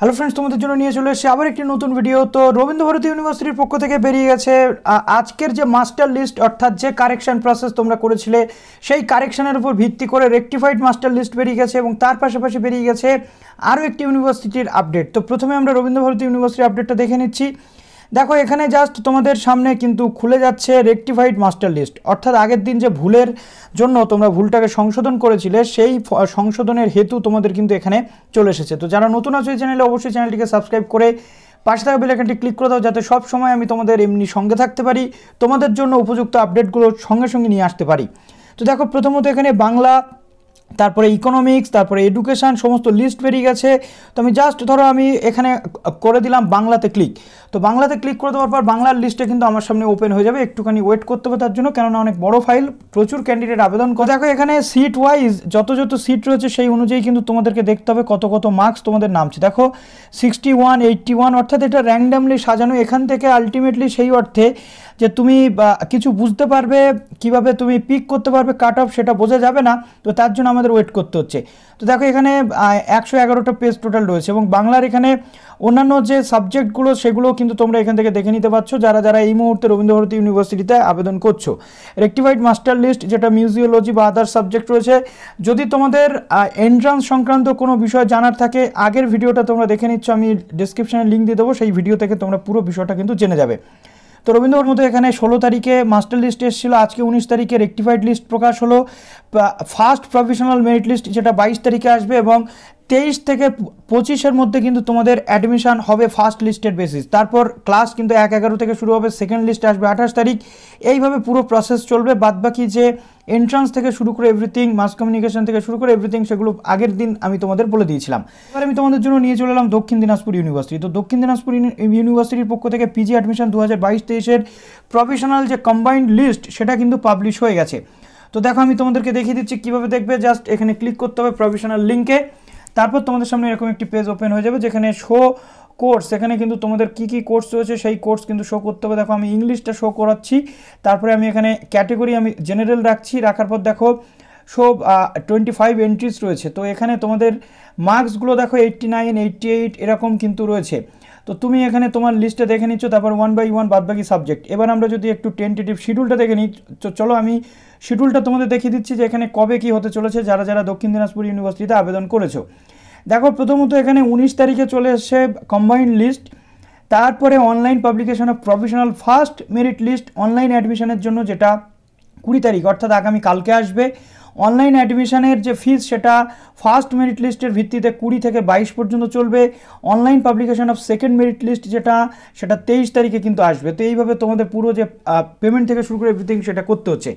hello friends তোমাদের জন্য নিয়ে চলে এসেছি আবার একটি নতুন ভিডিও তো ভারতী ইউনিভার্সিটির পক্ষ থেকে বেরিয়ে গেছে আজকের যে মাস্টার লিস্ট অর্থাৎ যে কারেকশান প্রসেস তোমরা করেছিলে সেই কারেকশানের উপর ভিত্তি করে রেকটিফাইড মাস্টার লিস্ট বেরিয়ে গেছে এবং তার পাশাপাশি বেরিয়ে গেছে আরও একটি ইউনিভার্সিটির আপডেট তো প্রথমে আমরা রবীন্দ্রভারতী ইউনিভার্সিটির আপডেটটা দেখে নিচ্ছি দেখো এখানে জাস্ট তোমাদের সামনে কিন্তু খুলে যাচ্ছে রেক্টিফাইড মাস্টার লিস্ট অর্থাৎ আগের দিন যে ভুলের জন্য তোমরা ভুলটাকে সংশোধন করেছিলে সেই সংশোধনের হেতু তোমাদের কিন্তু এখানে চলে এসেছে তো যারা নতুন আছো এই চ্যানেলে অবশ্যই চ্যানেলটিকে সাবস্ক্রাইব করে পাশে থাকা বেলাইকানটি ক্লিক করে দাও যাতে সব সময় আমি তোমাদের এমনি সঙ্গে থাকতে পারি তোমাদের জন্য উপযুক্ত আপডেটগুলো সঙ্গে সঙ্গে নিয়ে আসতে পারি তো দেখো প্রথমত এখানে বাংলা তারপরে ইকোনমিক্স তারপরে এডুকেশান সমস্ত লিস্ট বেরিয়ে গেছে তো আমি জাস্ট ধরো আমি এখানে করে দিলাম বাংলাতে ক্লিক তো বাংলাতে ক্লিক করে দেওয়ার পর বাংলার লিস্টে কিন্তু আমার সামনে ওপেন হয়ে যাবে একটুখানি ওয়েট করতে হবে তার জন্য কেননা অনেক বড় ফাইল প্রচুর ক্যান্ডিডেট আবেদন করে দেখো এখানে সিট ওয়াইজ যত যত সিট রয়েছে সেই অনুযায়ী কিন্তু তোমাদেরকে দেখতে হবে কত কত মার্কস তোমাদের নামছে দেখো সিক্সটি ওয়ান এইটটি ওয়ান অর্থাৎ এটা র্যান্ডামলি সাজানো এখান থেকে আলটিমেটলি সেই অর্থে যে তুমি কিছু বুঝতে পারবে কিভাবে তুমি পিক করতে পারবে কাট অফ সেটা বোঝা যাবে না তো তার জন্য আমাদের ওয়েট করতে হচ্ছে তো দেখো এখানে একশো এগারোটা পেজ টোটাল রয়েছে এবং বাংলার এখানে অন্যান্য যে সাবজেক্টগুলো সেগুলো কিন্তু তোমরা এখান থেকে দেখে নিতে পারছো যারা যারা এই মুহূর্তে রবীন্দ্রভারতী ইউনিভার্সিটিতে আবেদন করছো রেক্টিফাইড মাস্টার লিস্ট যেটা মিউজিওলজি বা আদার সাবজেক্ট রয়েছে যদি তোমাদের এন্ট্রান্স সংক্রান্ত কোনো বিষয় জানার থাকে আগের ভিডিওটা তোমরা দেখে নিচ্ছ আমি ডিসক্রিপশানে লিঙ্ক দিয়ে দেবো সেই ভিডিও থেকে তোমরা পুরো বিষয়টা কিন্তু জেনে যাবে তো রবীন্দ্রনাথ মতো এখানে ষোলো তারিখে মাস্টার লিস্ট এসেছিলো আজকে উনিশ তারিখে রেক্টিফাইড লিস্ট প্রকাশ হলো ফার্স্ট প্রফেশনাল মেরিট লিস্ট যেটা বাইশ তারিখে আসবে এবং তেইশ থেকে পঁচিশের মধ্যে কিন্তু তোমাদের অ্যাডমিশান হবে ফার্স্ট লিস্টের বেসিস তারপর ক্লাস কিন্তু এক এগারো থেকে শুরু হবে সেকেন্ড লিস্ট আসবে আঠাশ তারিখ এইভাবে পুরো প্রসেস চলবে বাদবাকি যে এন্ট্রান্স থেকে শুরু করে এভরিথিং মাস কমিউনিকেশন থেকে শুরু করে এভরিথিং সেগুলো আগের দিন আমি তোমাদের বলে দিয়েছিলাম এবার আমি তোমাদের জন্য নিয়ে চলে এলাম দক্ষিণ দিনাজপুর ইউনিভার্সিটি তো দক্ষিণ দিনাজপুর ইউনিভার্সিটির পক্ষ থেকে পিজি অ্যাডমিশন দু হাজার বাইশ তেইশের প্রফেশনাল যে কম্বাইন্ড লিস্ট সেটা কিন্তু পাবলিশ হয়ে গেছে তো দেখো আমি তোমাদেরকে দেখিয়ে দিচ্ছি কীভাবে দেখবে জাস্ট এখানে ক্লিক করতে হবে প্রফেশনাল লিঙ্কে তারপর তোমাদের সামনে এরকম একটি পেজ ওপেন হয়ে যাবে যেখানে শো কোর্স এখানে কিন্তু তোমাদের কি কি কোর্স রয়েছে সেই কোর্স কিন্তু শো করতে হবে দেখো আমি ইংলিশটা শো করাচ্ছি তারপরে আমি এখানে ক্যাটেগরি আমি জেনারেল রাখছি রাখার পর দেখো সব টোয়েন্টি ফাইভ এন্ট্রিজ রয়েছে তো এখানে তোমাদের মার্কসগুলো দেখো এইটটি নাইন এইট্টি এইট এরকম কিন্তু রয়েছে তো তুমি এখানে তোমার লিস্টে দেখে নিচ্ছ তারপর ওয়ান বাই ওয়ান বাদবাকি সাবজেক্ট এবার আমরা যদি একটু টেন্টেটিভ শিডিউলটা দেখে নিই চলো আমি শিডিউলটা তোমাদের দেখিয়ে দিচ্ছি যে এখানে কবে কি হতে চলেছে যারা যারা দক্ষিণ দিনাজপুর ইউনিভার্সিটিতে আবেদন করেছো দেখো প্রথমত এখানে উনিশ তারিখে চলে এসছে কম্বাইন্ড লিস্ট তারপরে online publication of professional first merit list online অ্যাডমিশনের জন্য যেটা কুড়ি তারিখ অর্থাৎ আগামী কালকে আসবে অনলাইন অ্যাডমিশনের যে ফিস সেটা ফার্স্ট মেরিট লিস্টের ভিত্তিতে কুড়ি থেকে বাইশ পর্যন্ত চলবে online publication of second merit list যেটা সেটা তেইশ তারিখে কিন্তু আসবে তো এইভাবে তোমাদের পুরো যে পেমেন্ট থেকে শুরু করে এভরিথিং সেটা করতে হচ্ছে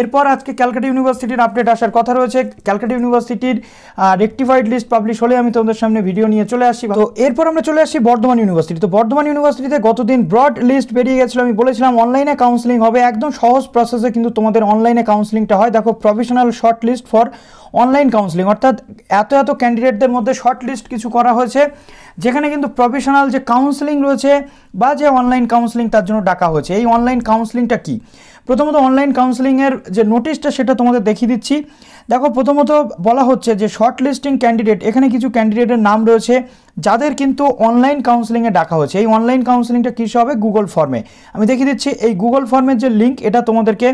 এরপর আজকে ক্যালকাটা ইউনিভার্সিটির আপডেট আসার কথা রয়েছে ক্যালকাটা ইউনিভার্সিটির রেক্টিফাইড লিস্ট পাবলিশ হলে আমি তোমাদের সামনে ভিডিও নিয়ে চলে আসি তো এরপর আমরা চলে আসি বর্ধমান ইউনিভার্সিটি তো বর্ধমান ইউনিভার্সিটিতে গতদিন ব্রড লিস্ট বেরিয়ে গেছিলো আমি বলেছিলাম অনলাইনে কাউন্সিলিং হবে একদম সহজ প্রসেসে কিন্তু তোমাদের অনলাইনে কাউন্সিলিংটা হয় দেখো professional short list for online counselling অর্থাৎ এত এত ক্যান্ডিডেটদের মধ্যে শর্ট লিস্ট কিছু করা হয়েছে যেখানে কিন্তু প্রফেশনাল যে কাউন্সিলিং রয়েছে বা যে অনলাইন কাউন্সিলিং তার জন্য ডাকা হয়েছে এই অনলাইন কাউন্সিলিংটা কি প্রথমত অনলাইন কাউন্সিলিংয়ের যে নোটিশটা সেটা তোমাদের দেখিয়ে দিচ্ছি দেখো প্রথমত বলা হচ্ছে যে শর্ট লিস্টিং ক্যান্ডিডেট এখানে কিছু ক্যান্ডিডেটের নাম রয়েছে যাদের কিন্তু অনলাইন কাউন্সিলিংয়ে ডাকা হয়েছে এই অনলাইন কাউন্সিলিংটা কী হবে গুগল ফর্মে আমি দেখিয়ে দিচ্ছি এই গুগল ফর্মের যে লিঙ্ক এটা তোমাদেরকে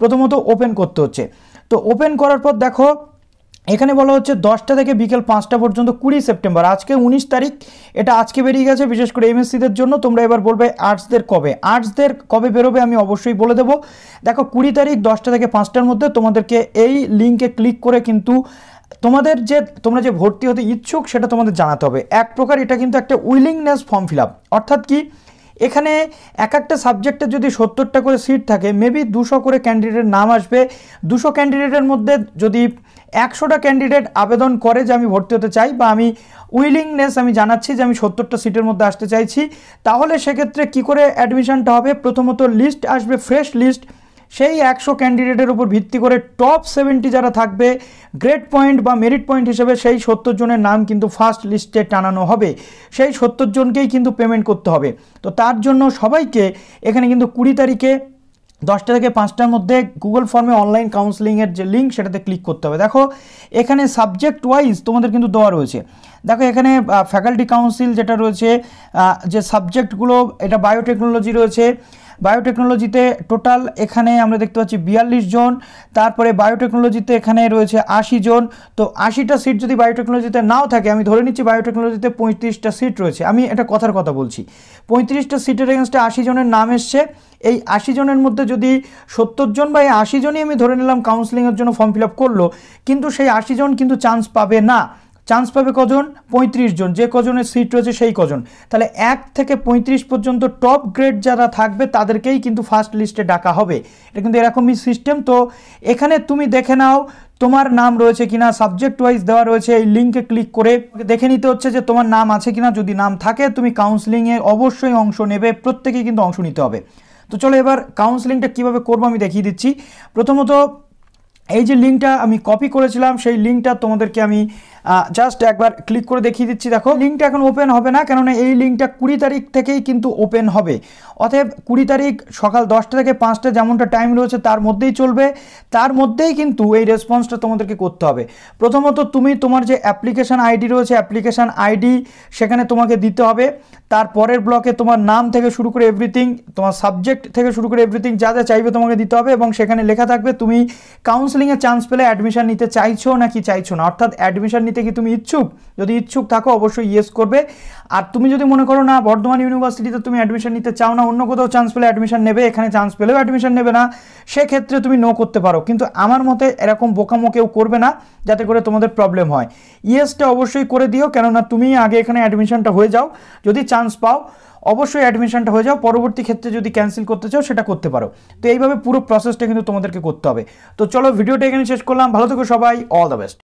প্রথমত ওপেন করতে হচ্ছে তো ওপেন করার পর দেখো এখানে বলা হচ্ছে দশটা থেকে বিকেল পাঁচটা পর্যন্ত কুড়ি সেপ্টেম্বর আজকে উনিশ তারিখ এটা আজকে বেরিয়ে গেছে বিশেষ করে এমএসসিদের জন্য তোমরা এবার বলবে আর্টসদের কবে আর্টসদের কবে বেরোবে আমি অবশ্যই বলে দেবো দেখো কুড়ি তারিখ দশটা থেকে পাঁচটার মধ্যে তোমাদেরকে এই লিঙ্কে ক্লিক করে কিন্তু তোমাদের যে তোমরা যে ভর্তি হতে ইচ্ছুক সেটা তোমাদের জানাতে হবে এক প্রকার এটা কিন্তু একটা উইলিংনেস ফর্ম ফিল আপ অর্থাৎ কি এখানে এক একটা সাবজেক্টে যদি সত্তরটা করে সিট থাকে মেবি দুশো করে ক্যান্ডিডেট নাম আসবে দুশো ক্যান্ডিডেটের মধ্যে যদি একশোটা ক্যান্ডিডেট আবেদন করে যে আমি ভর্তি হতে চাই বা আমি উইলিংনেস আমি জানাচ্ছি যে আমি সত্তরটা সিটের মধ্যে আসতে চাইছি তাহলে সেক্ষেত্রে কি করে অ্যাডমিশানটা হবে প্রথমত লিস্ট আসবে ফ্রেশ লিস্ট সেই একশো ক্যান্ডিডেটের উপর ভিত্তি করে টপ সেভেন্টি যারা থাকবে গ্রেড পয়েন্ট বা মেরিট পয়েন্ট হিসেবে সেই সত্তর জনের নাম কিন্তু ফার্স্ট লিস্টে টানানো হবে সেই সত্তর জনকেই কিন্তু পেমেন্ট করতে হবে তো তার জন্য সবাইকে এখানে কিন্তু কুড়ি তারিখে দশটা থেকে পাঁচটার মধ্যে গুগল ফর্মে অনলাইন কাউন্সেলিংয়ের যে লিঙ্ক সেটাতে ক্লিক করতে হবে দেখো এখানে সাবজেক্ট ওয়াইজ তোমাদের কিন্তু দেওয়া রয়েছে দেখো এখানে ফ্যাকাল্টি কাউন্সিল যেটা রয়েছে যে সাবজেক্টগুলো এটা বায়োটেকনোলজি রয়েছে বায়োটেকনোলজিতে টোটাল এখানে আমরা দেখতে পাচ্ছি বিয়াল্লিশ জন তারপরে বায়োটেকনোলজিতে এখানে রয়েছে আশি জন তো আশিটা সিট যদি বায়োটেকনোলজিতে নাও থাকে আমি ধরে নিচ্ছি বায়োটেকনোলজিতে পঁয়ত্রিশটা সিট রয়েছে আমি এটা কথার কথা বলছি পঁয়ত্রিশটা সিটের এগেনস্টে আশি জনের নাম এসছে এই আশি জনের মধ্যে যদি সত্তর জন বা এই আশি জনই আমি ধরে নিলাম কাউন্সিলিংয়ের জন্য ফর্ম ফিল আপ করলো কিন্তু সেই আশি জন কিন্তু চান্স পাবে না চান্স পাবে কজন পঁয়ত্রিশ জন যে কজনের সিট রয়েছে সেই কজন তাহলে এক থেকে পঁয়ত্রিশ পর্যন্ত টপ গ্রেড যারা থাকবে তাদেরকেই কিন্তু ফার্স্ট লিস্টে ডাকা হবে এটা কিন্তু এরকমই সিস্টেম তো এখানে তুমি দেখে নাও তোমার নাম রয়েছে কিনা সাবজেক্ট ওয়াইজ দেওয়া রয়েছে এই লিঙ্কে ক্লিক করে দেখে নিতে হচ্ছে যে তোমার নাম আছে কিনা যদি নাম থাকে তুমি কাউন্সিলিংয়ে অবশ্যই অংশ নেবে প্রত্যেকেই কিন্তু অংশ নিতে হবে তো চলো এবার কাউন্সিলিংটা কীভাবে করবো আমি দেখিয়ে দিচ্ছি প্রথমত এই যে লিঙ্কটা আমি কপি করেছিলাম সেই লিঙ্কটা তোমাদেরকে আমি জাস্ট একবার ক্লিক করে দেখিয়ে দিচ্ছি দেখো লিঙ্কটা এখন ওপেন হবে না কেননা এই লিঙ্কটা কুড়ি তারিখ থেকেই কিন্তু ওপেন হবে অতএব কুড়ি তারিখ সকাল দশটা থেকে পাঁচটা যেমনটা টাইম রয়েছে তার মধ্যেই চলবে তার মধ্যেই কিন্তু এই রেসপন্সটা তোমাদেরকে করতে হবে প্রথমত তুমি তোমার যে অ্যাপ্লিকেশান আইডি রয়েছে অ্যাপ্লিকেশান আইডি সেখানে তোমাকে দিতে হবে তারপরের ব্লকে তোমার নাম থেকে শুরু করে এভরিথিং তোমার সাবজেক্ট থেকে শুরু করে এভরিথিং যা যা চাইবে তোমাকে দিতে হবে এবং সেখানে লেখা থাকবে তুমি কাউন্সেলিংয়ে চান্স পেলে অ্যাডমিশান নিতে চাইছো নাকি চাইছো না অর্থাৎ অ্যাডমিশান নিতে কি তুমি ইচ্ছুক যদি ইচ্ছুক থাকো অবশ্যই ইয়েস করবে আর তুমি যদি মনে করো না বর্ধমান ইউনিভার্সিটিতে তুমি অ্যাডমিশন নিতে চাও না অন্য কোথাও চান্স পেলে অ্যাডমিশন নেবে এখানে চান্স পেলেও অ্যাডমিশন নেবে না সেক্ষেত্রে তুমি নো করতে পারো কিন্তু আমার মতে এরকম বোকামো কেউ করবে না যাতে করে তোমাদের প্রবলেম হয় ইয়েসটা অবশ্যই করে দিও কেননা তুমি আগে এখানে অ্যাডমিশনটা হয়ে যাও যদি চান্স পাও অবশ্যই অ্যাডমিশনটা হয়ে যাও পরবর্তী ক্ষেত্রে যদি ক্যান্সেল করতে চাও সেটা করতে পারো তো এইভাবে পুরো প্রসেসটা কিন্তু তোমাদেরকে করতে হবে তো চলো ভিডিওটা এখানে শেষ করলাম ভালো থেকো সবাই অল দ্য বেস্ট